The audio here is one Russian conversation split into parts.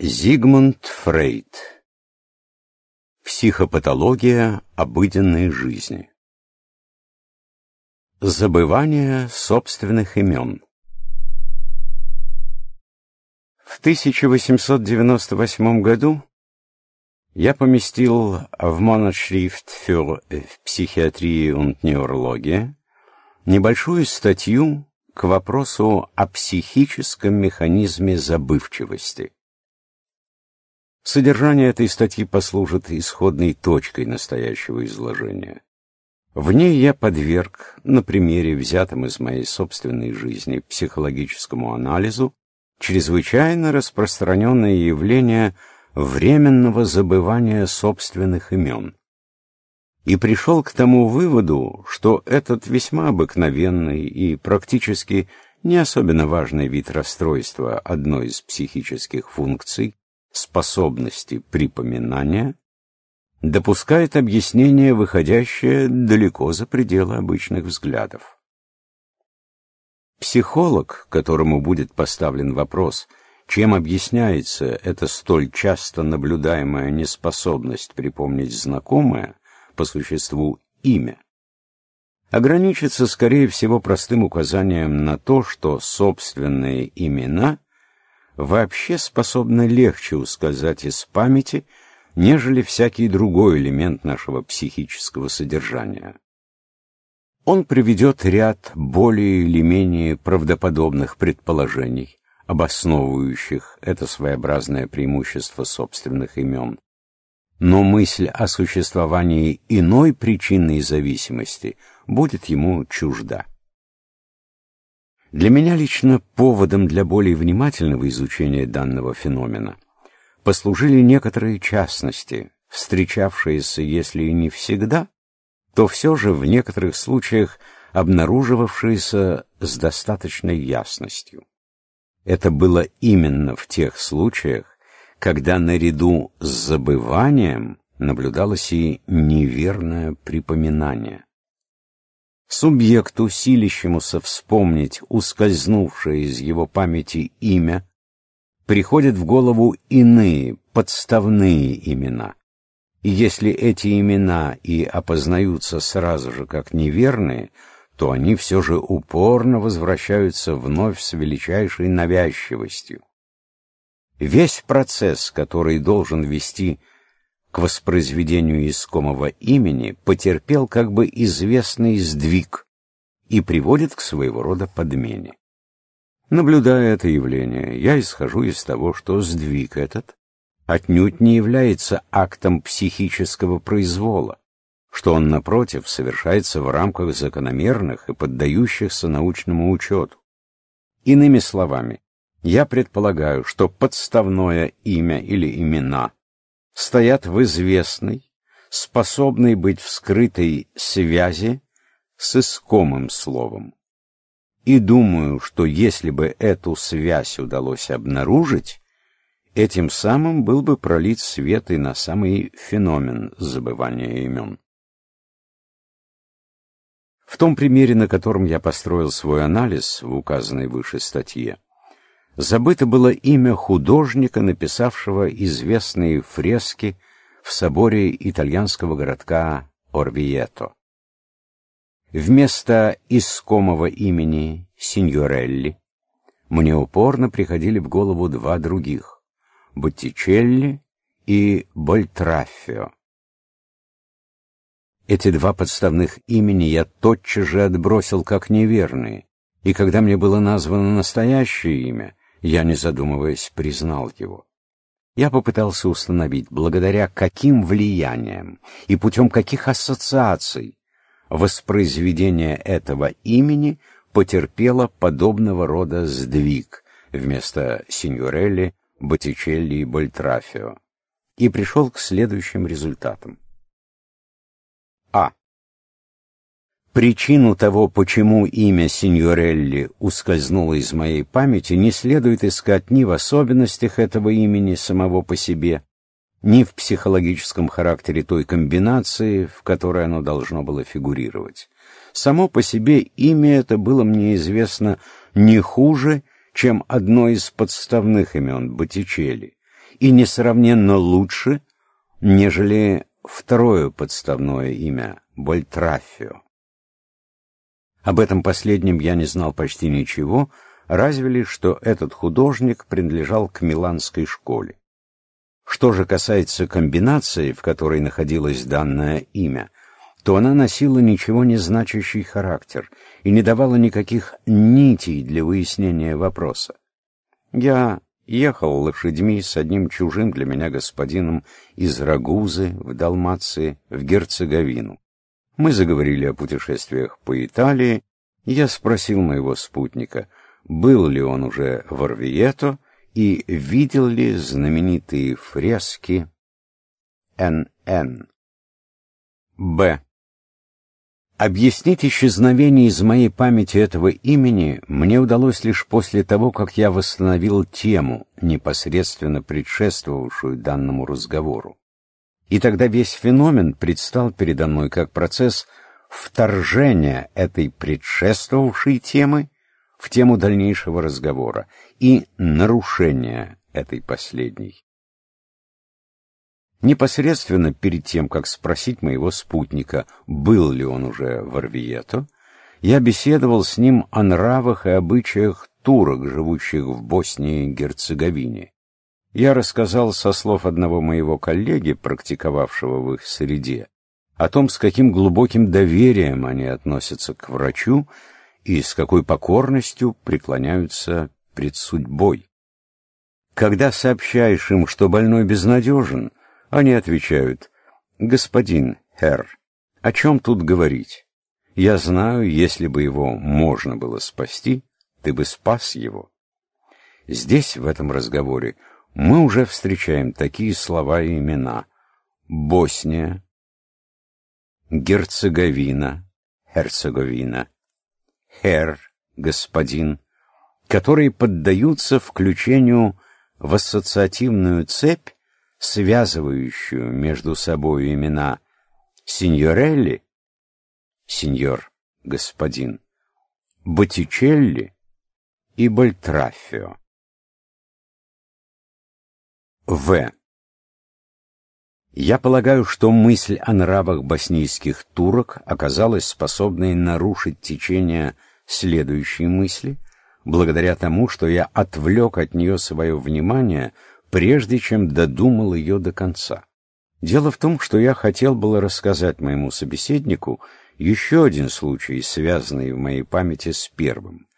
Зигмунд Фрейд Психопатология обыденной жизни Забывание собственных имен В 1898 году я поместил в Моношрифт в Психиатрии и Neurologie небольшую статью к вопросу о психическом механизме забывчивости – Содержание этой статьи послужит исходной точкой настоящего изложения. В ней я подверг, на примере, взятом из моей собственной жизни, психологическому анализу, чрезвычайно распространенное явление временного забывания собственных имен. И пришел к тому выводу, что этот весьма обыкновенный и практически не особенно важный вид расстройства одной из психических функций способности припоминания, допускает объяснение, выходящее далеко за пределы обычных взглядов. Психолог, которому будет поставлен вопрос, чем объясняется эта столь часто наблюдаемая неспособность припомнить знакомое, по существу имя, ограничится, скорее всего, простым указанием на то, что собственные имена вообще способна легче усказать из памяти, нежели всякий другой элемент нашего психического содержания. Он приведет ряд более или менее правдоподобных предположений, обосновывающих это своеобразное преимущество собственных имен. Но мысль о существовании иной причинной зависимости будет ему чужда. Для меня лично поводом для более внимательного изучения данного феномена послужили некоторые частности, встречавшиеся, если и не всегда, то все же в некоторых случаях обнаруживавшиеся с достаточной ясностью. Это было именно в тех случаях, когда наряду с забыванием наблюдалось и неверное припоминание субъекту, силищемуся вспомнить ускользнувшее из его памяти имя, приходят в голову иные, подставные имена. И если эти имена и опознаются сразу же как неверные, то они все же упорно возвращаются вновь с величайшей навязчивостью. Весь процесс, который должен вести к воспроизведению искомого имени потерпел как бы известный сдвиг и приводит к своего рода подмене. Наблюдая это явление, я исхожу из того, что сдвиг этот отнюдь не является актом психического произвола, что он, напротив, совершается в рамках закономерных и поддающихся научному учету. Иными словами, я предполагаю, что подставное имя или имена – стоят в известной, способной быть вскрытой связи с искомым словом. И думаю, что если бы эту связь удалось обнаружить, этим самым был бы пролит свет и на самый феномен забывания имен. В том примере, на котором я построил свой анализ в указанной выше статье, забыто было имя художника, написавшего известные фрески в соборе итальянского городка Орвието. Вместо искомого имени Синьорелли мне упорно приходили в голову два других — Боттичелли и Больтрафио. Эти два подставных имени я тотчас же отбросил как неверные, и когда мне было названо настоящее имя, я, не задумываясь, признал его. Я попытался установить, благодаря каким влияниям и путем каких ассоциаций воспроизведение этого имени потерпело подобного рода сдвиг вместо Синьорелли, Боттичелли и Больтрафио, и пришел к следующим результатам. А. Причину того, почему имя Синьорелли ускользнуло из моей памяти, не следует искать ни в особенностях этого имени самого по себе, ни в психологическом характере той комбинации, в которой оно должно было фигурировать. Само по себе имя это было мне известно не хуже, чем одно из подставных имен Боттичелли, и несравненно лучше, нежели второе подставное имя Больтрафио. Об этом последнем я не знал почти ничего, разве лишь, что этот художник принадлежал к миланской школе. Что же касается комбинации, в которой находилось данное имя, то она носила ничего не значащий характер и не давала никаких нитей для выяснения вопроса. Я ехал лошадьми с одним чужим для меня господином из Рагузы в Далмации в Герцеговину. Мы заговорили о путешествиях по Италии. Я спросил моего спутника, был ли он уже в Орвието и видел ли знаменитые фрески Н.Н. Б. Объяснить исчезновение из моей памяти этого имени мне удалось лишь после того, как я восстановил тему, непосредственно предшествовавшую данному разговору. И тогда весь феномен предстал передо мной как процесс вторжения этой предшествовавшей темы в тему дальнейшего разговора и нарушения этой последней. Непосредственно перед тем, как спросить моего спутника, был ли он уже в Арвието, я беседовал с ним о нравах и обычаях турок, живущих в Боснии и Герцеговине я рассказал со слов одного моего коллеги, практиковавшего в их среде, о том, с каким глубоким доверием они относятся к врачу и с какой покорностью преклоняются пред судьбой. Когда сообщаешь им, что больной безнадежен, они отвечают «Господин Херр, о чем тут говорить? Я знаю, если бы его можно было спасти, ты бы спас его». Здесь, в этом разговоре, мы уже встречаем такие слова и имена. Босния, Герцеговина, Херцеговина, Хер, господин, которые поддаются включению в ассоциативную цепь, связывающую между собой имена Синьорелли, сеньор, господин, Боттичелли и Бальтрафио. В. Я полагаю, что мысль о нравах боснийских турок оказалась способной нарушить течение следующей мысли, благодаря тому, что я отвлек от нее свое внимание, прежде чем додумал ее до конца. Дело в том, что я хотел было рассказать моему собеседнику еще один случай, связанный в моей памяти с первым.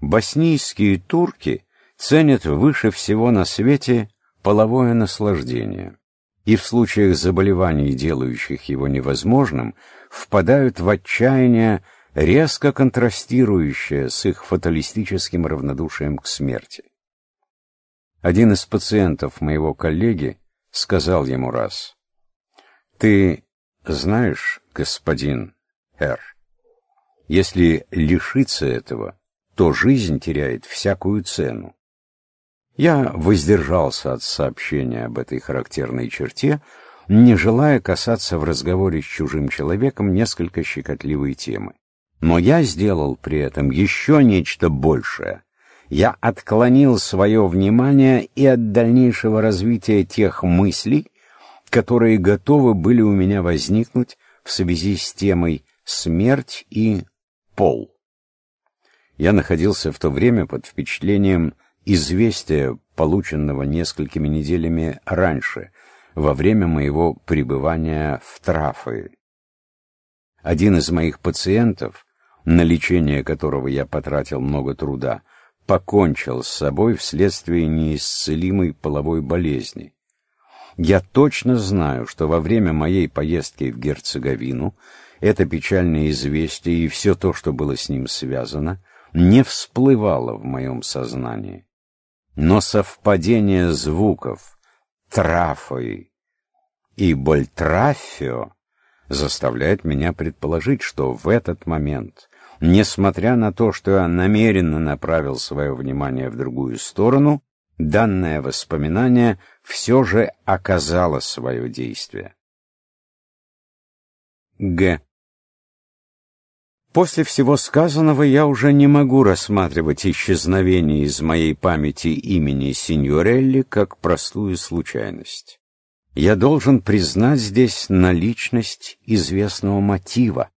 Боснийские турки ценят выше всего на свете половое наслаждение и в случаях заболеваний, делающих его невозможным, впадают в отчаяние, резко контрастирующее с их фаталистическим равнодушием к смерти. Один из пациентов моего коллеги сказал ему раз, «Ты знаешь, господин Р, если лишиться этого, то жизнь теряет всякую цену. Я воздержался от сообщения об этой характерной черте, не желая касаться в разговоре с чужим человеком несколько щекотливой темы. Но я сделал при этом еще нечто большее. Я отклонил свое внимание и от дальнейшего развития тех мыслей, которые готовы были у меня возникнуть в связи с темой «Смерть» и «Пол». Я находился в то время под впечатлением известия, полученного несколькими неделями раньше, во время моего пребывания в Трафы. Один из моих пациентов, на лечение которого я потратил много труда, покончил с собой вследствие неисцелимой половой болезни. Я точно знаю, что во время моей поездки в Герцеговину это печальное известие и все то, что было с ним связано, не всплывало в моем сознании но совпадение звуков «трафой» и «больтрафио» заставляет меня предположить, что в этот момент, несмотря на то, что я намеренно направил свое внимание в другую сторону, данное воспоминание все же оказало свое действие. Г. После всего сказанного я уже не могу рассматривать исчезновение из моей памяти имени Синьорелли как простую случайность. Я должен признать здесь наличность известного мотива.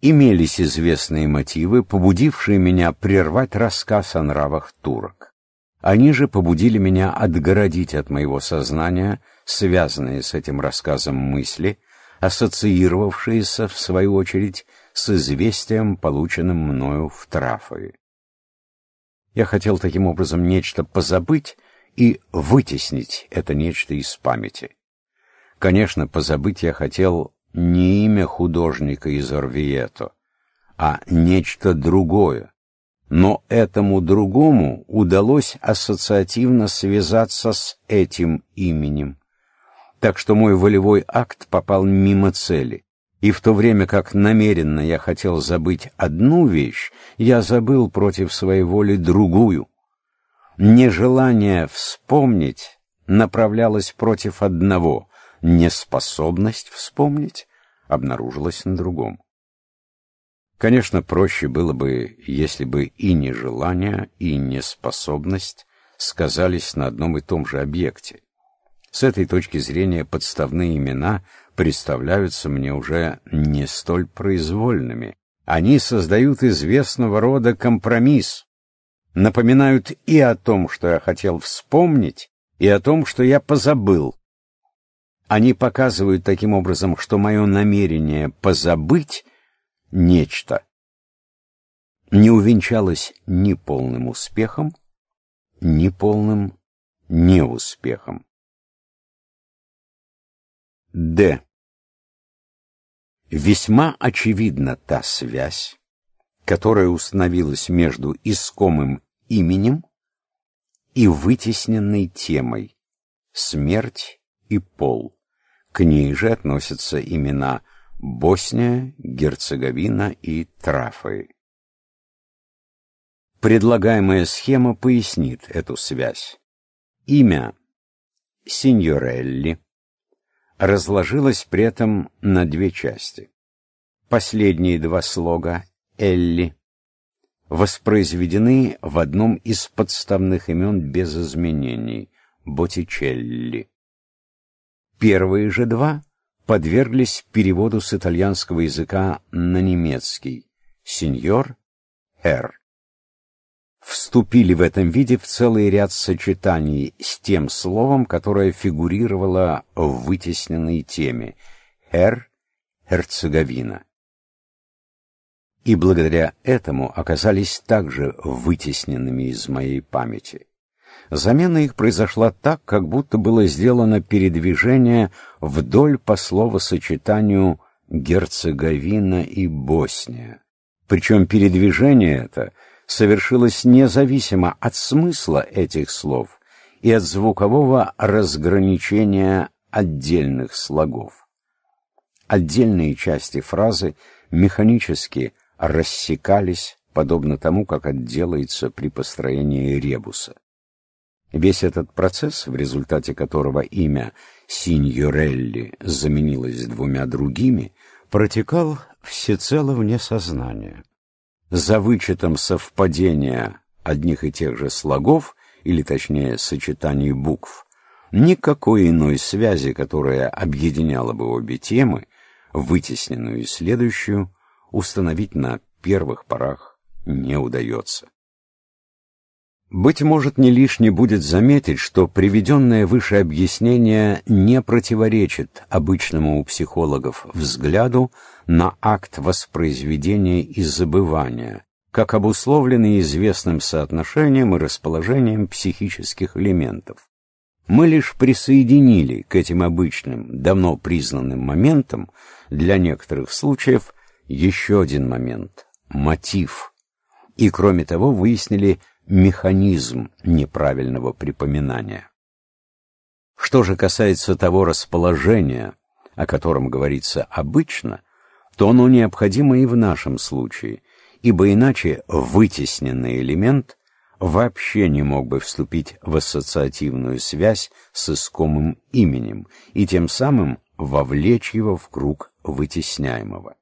Имелись известные мотивы, побудившие меня прервать рассказ о нравах турок. Они же побудили меня отгородить от моего сознания связанные с этим рассказом мысли, ассоциировавшиеся, в свою очередь, с известием, полученным мною в Трафове. Я хотел таким образом нечто позабыть и вытеснить это нечто из памяти. Конечно, позабыть я хотел не имя художника из Орвието, а нечто другое. Но этому другому удалось ассоциативно связаться с этим именем. Так что мой волевой акт попал мимо цели. И в то время как намеренно я хотел забыть одну вещь, я забыл против своей воли другую. Нежелание вспомнить направлялось против одного, неспособность вспомнить обнаружилась на другом. Конечно, проще было бы, если бы и нежелание, и неспособность сказались на одном и том же объекте. С этой точки зрения подставные имена – представляются мне уже не столь произвольными. Они создают известного рода компромисс, напоминают и о том, что я хотел вспомнить, и о том, что я позабыл. Они показывают таким образом, что мое намерение позабыть нечто не увенчалось ни полным успехом, ни полным неуспехом. Д. Весьма очевидна та связь, которая установилась между искомым именем и вытесненной темой «Смерть и пол». К ней же относятся имена Босния, Герцеговина и Трафы. Предлагаемая схема пояснит эту связь. Имя Синьорелли разложилась при этом на две части. Последние два слога «Элли» воспроизведены в одном из подставных имен без изменений — Боттичелли. Первые же два подверглись переводу с итальянского языка на немецкий — «Сеньор Р вступили в этом виде в целый ряд сочетаний с тем словом, которое фигурировало в вытесненной теме «Эр» — «Герцеговина». И благодаря этому оказались также вытесненными из моей памяти. Замена их произошла так, как будто было сделано передвижение вдоль по словосочетанию «Герцеговина» и «Босния». Причем передвижение это — совершилось независимо от смысла этих слов и от звукового разграничения отдельных слогов. Отдельные части фразы механически рассекались, подобно тому, как это при построении ребуса. Весь этот процесс, в результате которого имя Синьорелли заменилось двумя другими, протекал всецело вне сознания за вычетом совпадения одних и тех же слогов, или точнее сочетаний букв, никакой иной связи, которая объединяла бы обе темы, вытесненную и следующую, установить на первых порах не удается. Быть может, не лишне будет заметить, что приведенное выше объяснение не противоречит обычному у психологов взгляду на акт воспроизведения и забывания, как обусловленный известным соотношением и расположением психических элементов. Мы лишь присоединили к этим обычным, давно признанным моментам, для некоторых случаев, еще один момент – мотив. И, кроме того, выяснили – механизм неправильного припоминания. Что же касается того расположения, о котором говорится обычно, то оно необходимо и в нашем случае, ибо иначе вытесненный элемент вообще не мог бы вступить в ассоциативную связь с искомым именем и тем самым вовлечь его в круг вытесняемого.